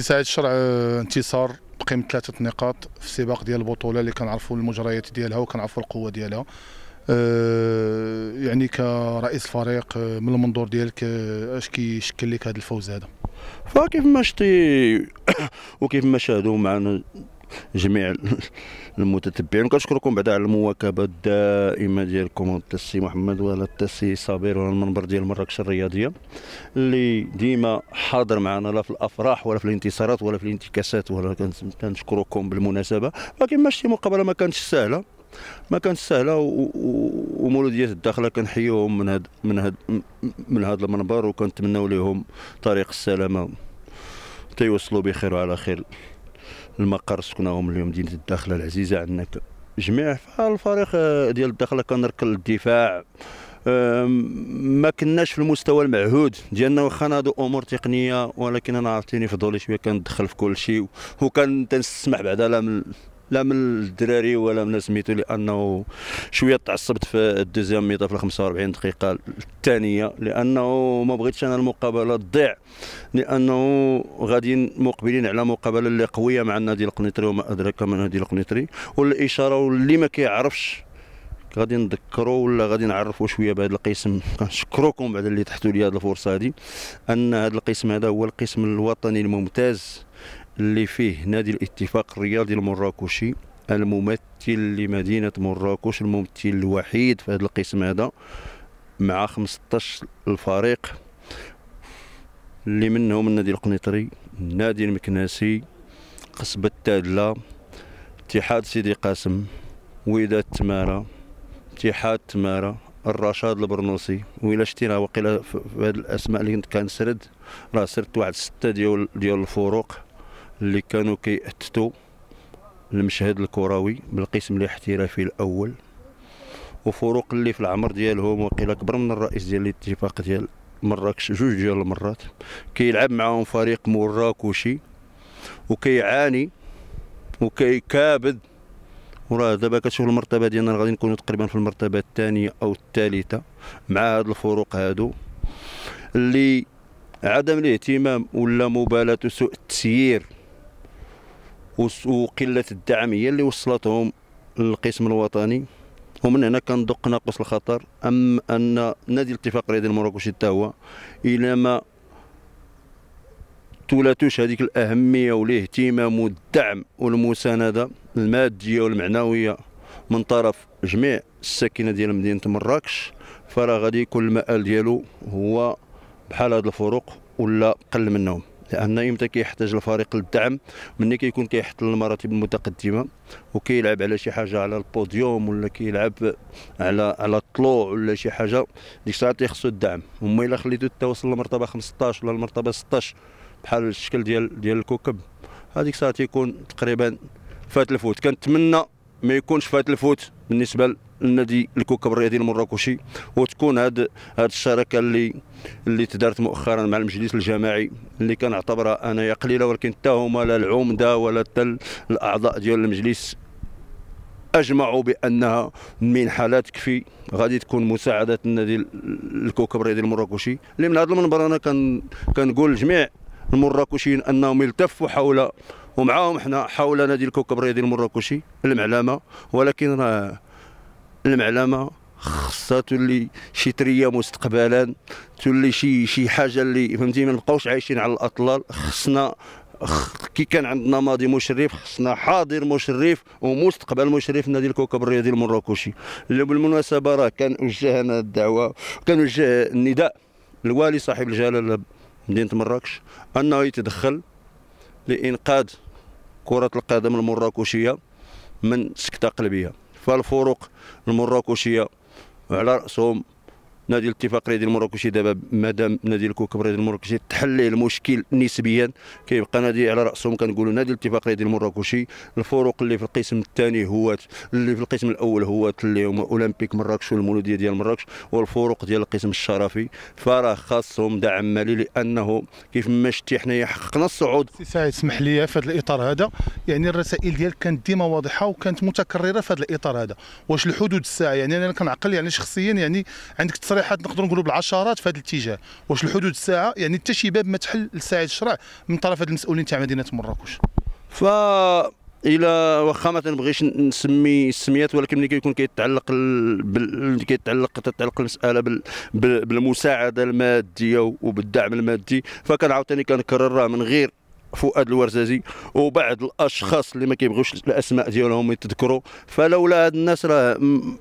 تساعد الشرع آه، انتصار بقيمه ثلاثه نقاط في سباق ديال البطوله اللي كنعرفوا المجريات ديالها وكنعرفوا القوه ديالها آه، يعني كرئيس فريق آه، من المنظور ديالك اش كيشكل لك هذا الفوز هذا فكيف ما شتي وكيف ما شاهدوا معنا جميع المتتبعين كنشكركم بعدا على المواكبه الدائمه ديالكم التسي السي محمد ولا السي صابر ولا المنبر ديال مراكش الرياضيه اللي ديما حاضر معنا لا في الافراح ولا في الانتصارات ولا في الانتكاسات ولا كنشكركم بالمناسبه ولكن ماشي مقابله ما كانتش سهله ما كانت سهله ومولوديات الداخله كنحيوهم من هاد من هاد من هذا المنبر وكنتمناو لهم طريق السلامه تيوصلوا بخير وعلى خير المقر سكناهم اليوم مدينه الداخله العزيزه عندنا جميع الفريق آه، ديال الداخله كنركل الدفاع ما كناش في المستوى المعهود ديالنا واخا هادو امور تقنيه ولكن انا عرفتيني في دولي شويه كندخل في كل شيء وكان تنسمح بعدا من لا من الدراري ولا من سميتو لانه شويه تعصبت في الدوزيام ميطا في 45 دقيقه الثانيه لانه ما بغيتش انا المقابله تضيع لانه غاديين مقبلين على مقابله اللي قويه مع النادي القنيطري وما ادراك ما النادي القنيطري والاشاره واللي ما كيعرفش غادي نذكروا ولا غادي نعرفوا شويه بهذا القسم كنشكركم بعد اللي تحتوا لي هذه الفرصه هذه ان هذا القسم هذا هو القسم الوطني الممتاز اللي فيه نادي الاتفاق الرياضي المراكشي الممثل لمدينة مراكش الممثل الوحيد في هذا القسم هذا مع 15 الفريق اللي منهم النادي القنيطري النادي المكناسي قصبة تادلة اتحاد سيدي قاسم وداد تمارة اتحاد تمارة الرشاد البرنوسي وإلا شتي راه وقيلا في هاد الأسماء اللي كنت كنسرد راه سرت واحد ستة ديال ديال الفروق اللي كانوا كيأتتوا المشهد الكروي بالقسم الاحترافي الاول وفروق اللي في العمر ديالهم وقيل اكبر من الرئيس ديال الاتفاق ديال مراكش جوج ديال المرات كيلعب معاهم فريق مراكشي وكيعاني وكيكابد وراه دابا كتشوف المرتبه ديالنا غادي نكونوا تقريبا في المرتبه الثانيه او الثالثه مع هاد الفروق هادو اللي عدم الاهتمام ولا مبالاه سوء التسيير وقله الدعم هي اللي وصلتهم للقسم الوطني ومن هنا كندق ناقص الخطر ام ان نادي الاتفاق الرياضي المراكشي حتى هو الى ما تولاتوش هذيك الاهميه والاهتمام والدعم والمسانده الماديه والمعنويه من طرف جميع الساكنه ديال مدينه مراكش فراه غادي يكون المآل ديالو هو بحال هاد الفروق ولا قل منهم لان امتى كيحتاج الفريق للدعم ملي كيكون كيحط المراتب المتقدمه وكيلعب على شي حاجه على البوديوم ولا كيلعب على على الطلوع ولا شي حاجه ديك الساعه تيخصو الدعم وما الا خليتو حتى وصل للمرتبه 15 ولا المرتبه 16 بحال الشكل ديال ديال الكوكب هذيك الساعه تيكون تقريبا فات الفوت كنتمنى ما يكونش فات الفوت بالنسبه للنادي الكوكب الرياضي المراكشي وتكون هاد هاد الشراكه اللي اللي تدارت مؤخرا مع المجلس الجماعي اللي كنعتبرها انايا قليله ولكن حتى هما لا العمده ولا حتى الاعضاء ديال المجلس اجمعوا بانها من حالات تكفي غادي تكون مساعده النادي الكوكب الرياضي المراكشي اللي من هذا المنبر انا كنقول لجميع المراكشيين انهم يلتفوا حول ومعاهم حنا حاول نادي الكوكب الرياضي المراكشي المعلمه ولكن راه المعلمه خصها تولي شي تريه مستقبلا تولي شي شي حاجه اللي فهمتي ما نبقاوش عايشين على الاطلال خصنا كي كان عندنا ماضي مشرف خصنا حاضر مشرف ومستقبل مشرف نادي الكوكب الرياضي المراكشي اللي بالمناسبه راه كان انا الدعوه كان وجه النداء الوالي صاحب الجلاله مدينه مراكش انه يتدخل لإنقاذ كرة القدم المراكشية من سكتة قلبية فالفرق المراكشية على رأسهم نادي الاتفاق الرياضي المراكشي دابا مادام نادي الكوكب الرياضي المراكشي تحل ليه المشكل نسبيا كيبقى نادي على راسهم كنقولوا نادي الاتفاق الرياضي المراكشي الفروق اللي في القسم الثاني هو اللي في القسم الاول هو اللي هما اولمبيك مراكش والمولوديه ديال مراكش والفروق ديال القسم الشرفي فراه خاصهم دعم مالي لانه كيف ما شتي حنايا حققنا الصعود سي سعيد اسمح لي في هذا الاطار هذا يعني الرسائل ديالك كانت ديما واضحه وكانت متكرره في هذا الاطار هذا واش الحدود الساعه يعني انا كنعقل يعني شخصيا يعني عندك تصريح حد نقدروا نقولوا بالعشرات في هذا الاتجاه واش الحدود الساعه يعني حتى شي باب ما تحل لساعد الشرع من طرف هاد المسؤولين تاع مدينه مراكش ف الى واخا ما تنبغيش نسمي السميات ولكن ملي كيكون كيتعلق بال... كيتعلق تتعلق المساله بال... بالمساعده الماديه وبالدعم المادي فكان عاوتاني كنكرر راه من غير فؤاد الورزازي وبعض الاشخاص اللي ما كيبغيوش الاسماء ديالهم يتذكروا فلولا هاد الناس راه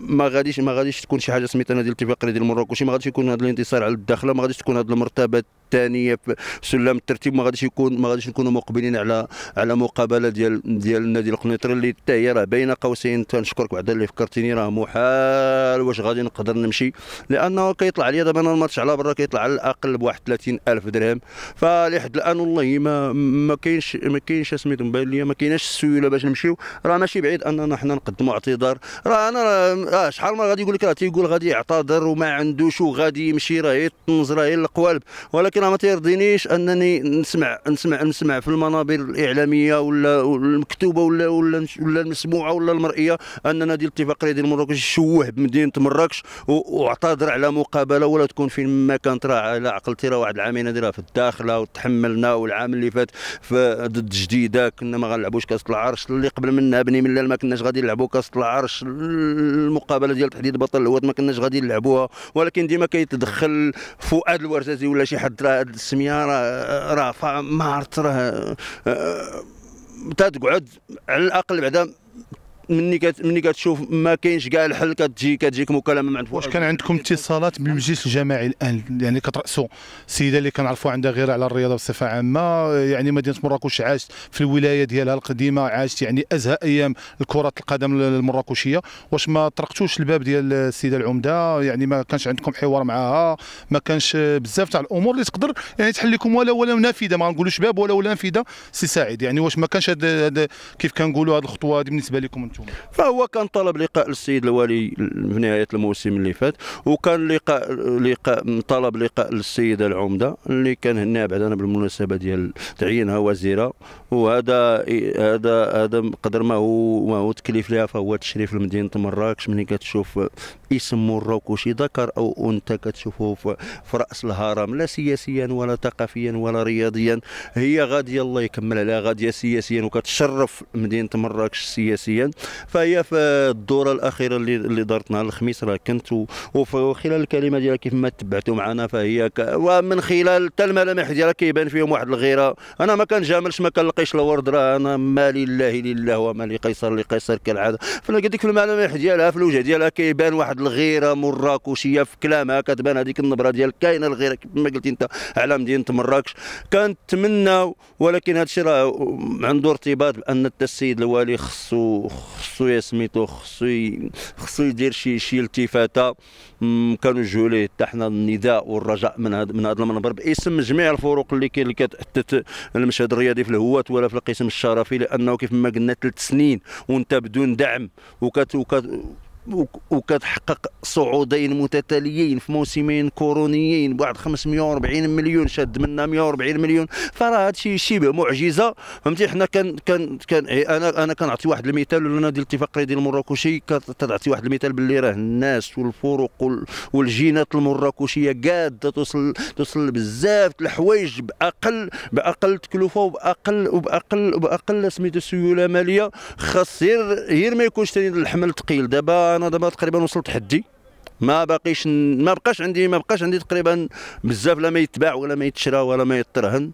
ما غاديش ما غاديش تكون شي حاجه سميتها نادي الاتفاق ديال المراكشي ما غاديش يكون هذا الانتصار على الداخله ما غاديش تكون هذه المرتبه الثانيه في سلم الترتيب ما غاديش يكون ما غاديش نكونوا مقبلين على على مقابله ديال ديال النادي القنيطري اللي حتى هي راه بين قوسين تنشكرك وعدا اللي فكرتيني راه محال واش غادي نقدر نمشي لانه كيطلع عليا دابا انا الماتش على برا كيطلع على الاقل بواحد 30000 درهم فلحد الان والله ما ما كاينش ما كاينش سميتو بان ليا ما كايناش السيوله باش نمشيو راه ماشي بعيد اننا حنا نقدموا اعتذار راه انا راه شحال مره غادي يقول لك راه تيقول غادي يعتذر وما عندوش وغادي يمشي راه يطنز راه القوالب ولكن راه ما تيرضينيش انني نسمع نسمع نسمع في المنابر الاعلاميه ولا المكتوبه ولا ولا ولا المسموعه ولا المرئيه اننا ديال الاتفاقيه ديال مراكش شوه بمدينه مراكش واعتذر على مقابله ولا تكون فين ما كانت راه على عقلتي راه واحد العامين راه في الداخله وتحملنا والعام اللي فات ضد جديده كنا ما غنلعبوش كاس العرش اللي قبل منها بني ملال ما كناش غادي نلعبوا كاس العرش المقابله ديال تحديد بطل الهواد ما كناش غادي نلعبوها ولكن ديما كيتدخل فؤاد الورزازي ولا شي حد راه السميه راه راه ما عرفت راه آه، تتقعد على الاقل بعدا مني كت كتشوف ما كاينش كاع الحل كتجي كتجيك مكالمه مع واش كان عندكم اتصالات بالمجلس الجماعي الان يعني كتراسوا السيده اللي كنعرفوا عندها غير على الرياضه بصفه عامه يعني مدينه مراكش عاشت في الولايه ديالها القديمه عاشت يعني ازهى ايام كره القدم المراكشيه واش ما طرقتوش الباب ديال السيده العمده يعني ما كانش عندكم حوار معها ما كانش بزاف تاع الامور اللي تقدر يعني تحل لكم ولا ولا نافذه ما نقولوش باب ولا ولا نافذه سي سعيد يعني واش ما كانش هاد كيف كنقولوا هاد الخطوه هذه بالنسبه لكم انتم فهو كان طلب لقاء للسيد الوالي في نهايه الموسم اللي فات وكان لقاء لقاء طلب لقاء للسيده العمده اللي كان هنا بعد انا بالمناسبه ديال تعيينها وزيره وهذا هذا هذا قدر ما هو ما هو تكليف لها فهو تشريف لمدينه مراكش ملي كتشوف اسم مراكشي ذكر او انثى كتشوفه في راس الهرم لا سياسيا ولا ثقافيا ولا رياضيا هي غاديه الله يكمل عليها غاديه سياسيا وكتشرف مدينه مراكش سياسيا فهي في الدوره الاخيره اللي اللي نهار الخميس راه كنت وخلال الكلمه ديالها كيف ما تبعتوا معنا فهي ك... ومن خلال حتى الملامح ديالها كيبان فيهم واحد الغيره انا ما كنجاملش ما كنلقيش الورد راه انا ما لله لله وما لقيصر لقيصر كالعاده فانا قلت لك في الملامح ديالها في الوجه ديالها كيبان واحد الغيره مراكشيه في كلامها كتبان هذيك النبره ديال كاينه الغيره كما قلتي انت على مدينه مراكش كنتمناو ولكن هذا الشيء راه عنده ارتباط بان السيد الوالي خصو خصو يسميتو خصو خصو يدير شي شي التفاته كنوجهوا ليه حتى حنا النداء والرجاء من هذا من هذا المنبر باسم جميع الفرق اللي كاين اللي كتاثت المشهد الرياضي في الهوات ولا في القسم الشرفي لانه كيف ما قلنا ثلاث سنين وانت بدون دعم وكت, وكت وكتحقق صعودين متتاليين في موسمين كورونيين بواحد 540 مليون شاد منا 140 مليون فراه هادشي شبه معجزه فهمتي حنا كان كان كان إيه، انا انا كنعطي واحد المثال نادي الاتفاق ديال المراكشي كتعطي واحد المثال باللي راه الناس والفرق والجينات المراكشيه قاده توصل توصل بزاف الحوايج باقل باقل تكلفه وباقل وباقل وباقل سميتو سيوله ماليه خاص غير ما يكونش تاني الحمل ثقيل دابا انا دابا تقريبا وصلت حدي ما باقيش ما بقاش عندي ما بقاش عندي تقريبا بزاف لا ما يتباع ولا ما يتشرى ولا ما يطرهن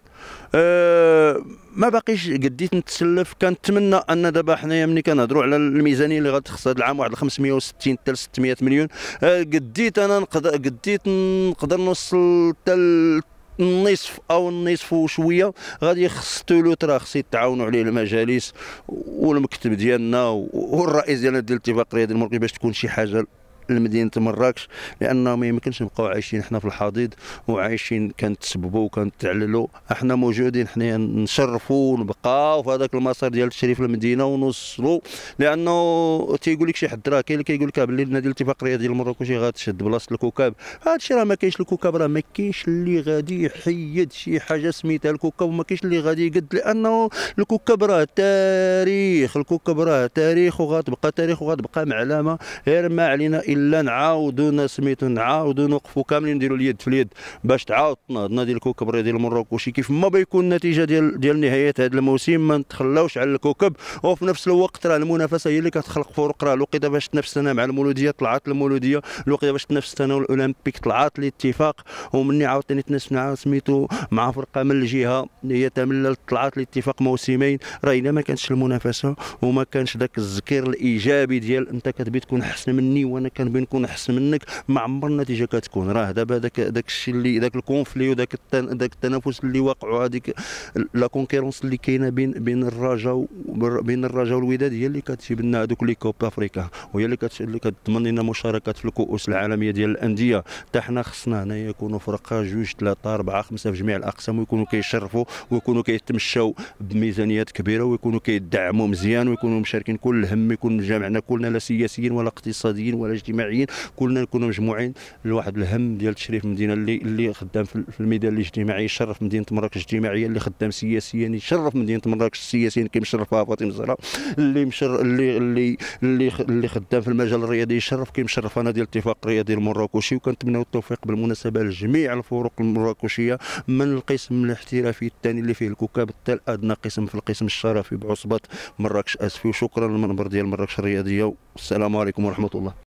أه ما باقيش قديت نتسلف كنتمنى ان دابا حنايا ملي كنهضروا على الميزانيه اللي غتخص هذا العام واحد 560 حتى 600 مليون أه قديت انا نقدر قديت نقدر نوصل حتى النصف او النصف وشويه غادي خص الثلث راه خص يتعاونوا عليه المجالس والمكتب ديالنا والرئيس ديالنا ديال الاتفاق الرياضي المغربي باش تكون شي حاجه لمدينه مراكش لانه ما يمكنش نبقاو عايشين حنا في الحضيض وعايشين كنتسببوا وكنتعللوا احنا موجودين حنا نشرفوا ونبقاو في هذاك المسار ديال تشريف المدينه ونوصلوا لانه تيقول لك شي حد راه كاين اللي كيقول لك بلي النادي الاتفاقيه ديال مراكش غتشد بلاصه الكوكب هذا الشيء راه ما كاينش الكوكب راه ما كاينش اللي غادي يحيد شي حاجه سميتها الكوكب وما كاينش اللي غادي يقد لانه الكوكب راه تاريخ الكوكب راه تاريخ وغتبقى تاريخ وغتبقى معلمه غير ما علينا الا الا نعاودوا سميتو نعاودوا نوقفوا كاملين نديروا اليد في اليد باش تعاود تنهض نادي الكوكب ديال المراكشي كيف ما بيكون النتيجه ديال ديال نهايه هذا الموسم ما نتخلاوش على الكوكب وفي نفس الوقت راه المنافسه هي اللي كتخلق فرق راه الوقيته باش تنافسنا مع المولوديه طلعت المولوديه الوقيته باش تنافسنا الاولمبيك طلعت الاتفاق ومني عاوتاني تنافسنا سميتو مع فرقه من الجهه هي تملل طلعت الاتفاق موسمين راه الا ما كانتش المنافسه وما كانش ذاك الزكير الايجابي ديال انت كتبي تكون احسن مني وانا كان من بين نكون احسن منك ما عمر النتيجه كتكون راه دابا داك داك الشيء اللي داك الكونفلي وداك داك التنافس اللي واقعوا هذيك لا كونكيرونس اللي كاينه بين بين الرجاء بين الرجاء والوداد هي اللي كتجيب لنا هذوك لي كوب افريكا وهي اللي اللي كتضمن لنا مشاركات في الكؤوس العالميه ديال الانديه حتى حنا خصنا هنا يكونوا فرقه جوج ثلاثه اربعه خمسه في جميع الاقسام ويكونوا كيشرفوا ويكونوا كيتمشوا بميزانيات كبيره ويكونوا كيدعموا مزيان ويكونوا مشاركين كل الهم يكون جامعنا كلنا لا سياسيين ولا اقتصاديين ولا اجتماعيين الاجتماعيين كلنا نكونوا مجموعين لواحد الهم ديال تشريف المدينه اللي اللي خدام في الميدان الاجتماعي يشرف مدينه مراكش الاجتماعيه اللي خدام سياسيا يشرف مدينه مراكش السياسيين كي مشرفها فاطمه الزهراء اللي مشر اللي اللي اللي اللي خدام في المجال الرياضي يشرف كي مشرف انا ديال الاتفاق الرياضي المراكشي وكنتمنوا التوفيق بالمناسبه لجميع الفرق المراكشيه من القسم الاحترافي الثاني اللي فيه الكوكب حتى الادنى قسم في القسم الشرفي بعصبه مراكش اسفي وشكرا للمنبر ديال مراكش الرياضيه والسلام عليكم ورحمه الله